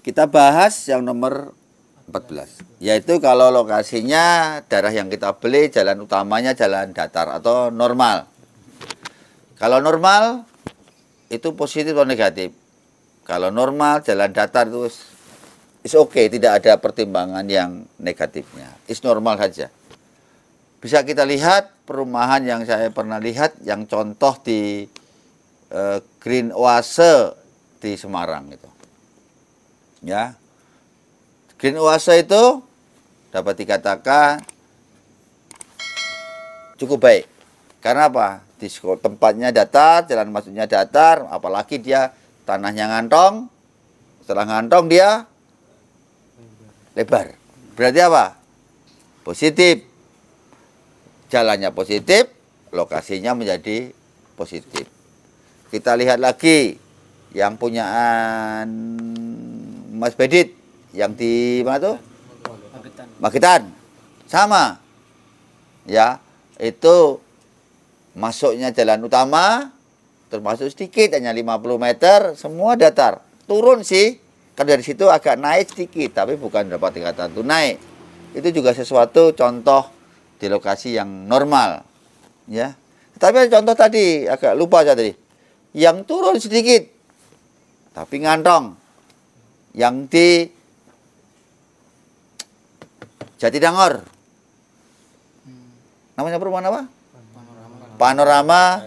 Kita bahas yang nomor 14, yaitu kalau lokasinya daerah yang kita beli jalan utamanya jalan datar atau normal. Kalau normal itu positif atau negatif. Kalau normal jalan datar itu is oke, okay, tidak ada pertimbangan yang negatifnya. Is normal saja. Bisa kita lihat perumahan yang saya pernah lihat yang contoh di eh, Green Oase di Semarang itu ya green oase itu dapat dikatakan cukup baik karena apa di tempatnya datar jalan masuknya datar apalagi dia tanahnya ngantong setelah ngantong dia lebar berarti apa positif jalannya positif lokasinya menjadi positif kita lihat lagi yang punyaan Mas Bedit yang di mana tuh? Magetan. Magetan. Sama. Ya, itu masuknya jalan utama termasuk sedikit hanya 50 meter semua datar. Turun sih. Kan dari situ agak naik sedikit tapi bukan dapat tingkatan tuh naik. Itu juga sesuatu contoh di lokasi yang normal. Ya. Tapi contoh tadi agak lupa saya tadi. Yang turun sedikit tapi ngantong yang di Jatidangor. Hmm. Namanya perumahan apa? Panorama.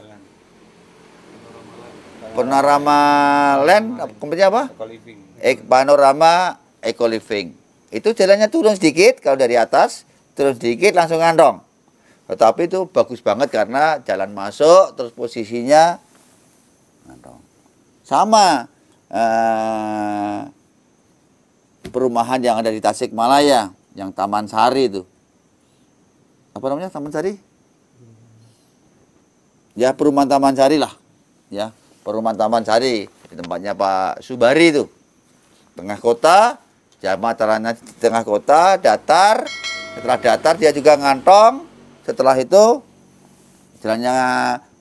Panorama. Land, kompetnya apa? Panorama Eco Living. Itu jalannya turun sedikit kalau dari atas, turun sedikit langsung ngandong. Tetapi itu bagus banget karena jalan masuk terus posisinya ngandong. Sama eh, perumahan yang ada di Tasikmalaya, yang Taman Sari itu. Apa namanya Taman Sari? Ya perumahan Taman Sari lah, ya perumahan Taman Sari di tempatnya Pak Subari itu, tengah kota, jamaah terlananya di tengah kota, datar, setelah datar dia juga ngantong, setelah itu jalannya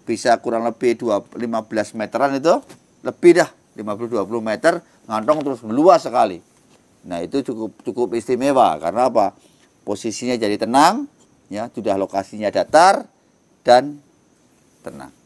bisa kurang lebih lima 15 meteran itu lebih dah 50-20 meter ngantong terus meluas sekali Nah, itu cukup cukup istimewa karena apa? Posisinya jadi tenang, ya, sudah lokasinya datar dan tenang.